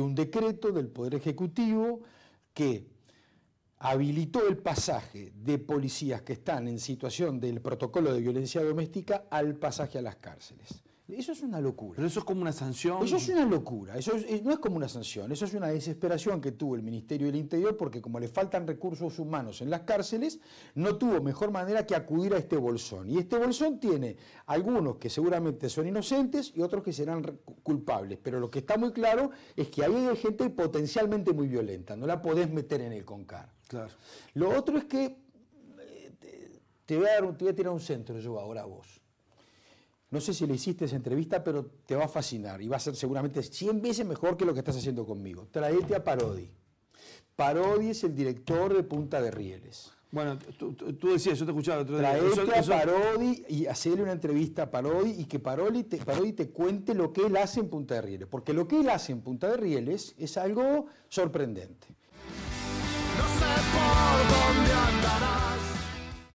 un decreto del Poder Ejecutivo que habilitó el pasaje de policías que están en situación del protocolo de violencia doméstica al pasaje a las cárceles. Eso es una locura. Pero eso es como una sanción. Eso es una locura. Eso eh, no es como una sanción. Eso es una desesperación que tuvo el Ministerio del Interior porque como le faltan recursos humanos en las cárceles, no tuvo mejor manera que acudir a este bolsón. Y este bolsón tiene algunos que seguramente son inocentes y otros que serán culpables. Pero lo que está muy claro es que ahí hay gente potencialmente muy violenta. No la podés meter en el CONCAR. Claro. Lo otro es que eh, te voy a, te voy a tirar un centro yo ahora a vos. No sé si le hiciste esa entrevista, pero te va a fascinar y va a ser seguramente 100 veces mejor que lo que estás haciendo conmigo. Traete a Parodi. Parodi es el director de Punta de Rieles. Bueno, tú, decías, yo te escuchaba escuchado. Traete a Parodi y hacerle una entrevista a Parodi y que Parodi te cuente lo que él hace en Punta de Rieles. Porque lo que él hace en Punta de Rieles es algo sorprendente.